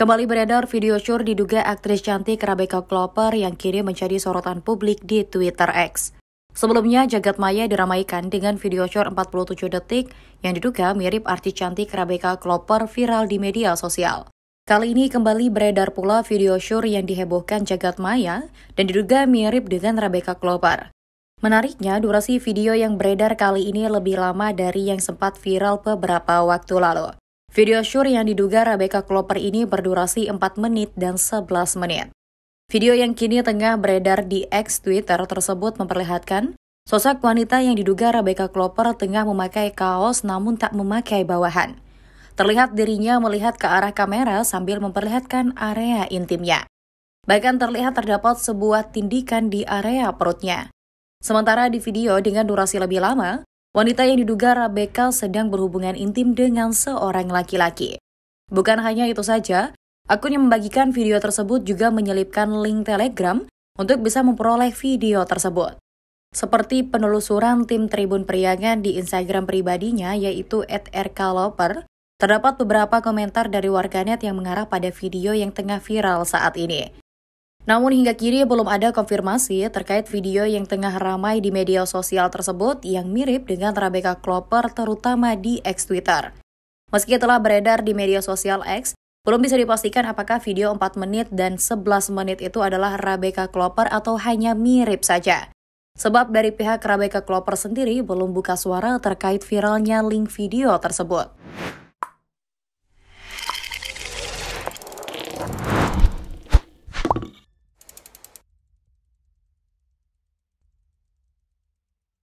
Kembali beredar video syur diduga aktris cantik Rebecca Klopper yang kini menjadi sorotan publik di Twitter X. Sebelumnya, Jagat Maya diramaikan dengan video syur 47 detik yang diduga mirip artis cantik Rebecca Klopper viral di media sosial. Kali ini kembali beredar pula video syur yang dihebohkan Jagat Maya dan diduga mirip dengan Rebecca Klopper. Menariknya, durasi video yang beredar kali ini lebih lama dari yang sempat viral beberapa waktu lalu. Video syur yang diduga Rebecca Kloper ini berdurasi 4 menit dan 11 menit. Video yang kini tengah beredar di X Twitter tersebut memperlihatkan sosok wanita yang diduga Rebecca Kloper tengah memakai kaos namun tak memakai bawahan. Terlihat dirinya melihat ke arah kamera sambil memperlihatkan area intimnya. Bahkan terlihat terdapat sebuah tindikan di area perutnya. Sementara di video dengan durasi lebih lama, Wanita yang diduga Rebecca sedang berhubungan intim dengan seorang laki-laki. Bukan hanya itu saja, akun yang membagikan video tersebut juga menyelipkan link Telegram untuk bisa memperoleh video tersebut. Seperti penelusuran tim Tribun Priangan di Instagram pribadinya yaitu @rkloper, terdapat beberapa komentar dari warganet yang mengarah pada video yang tengah viral saat ini. Namun hingga kini belum ada konfirmasi terkait video yang tengah ramai di media sosial tersebut yang mirip dengan Rebecca Klopper terutama di X Twitter. Meski telah beredar di media sosial X, belum bisa dipastikan apakah video 4 menit dan 11 menit itu adalah Rebecca Klopper atau hanya mirip saja. Sebab dari pihak Rebecca Klopper sendiri belum buka suara terkait viralnya link video tersebut.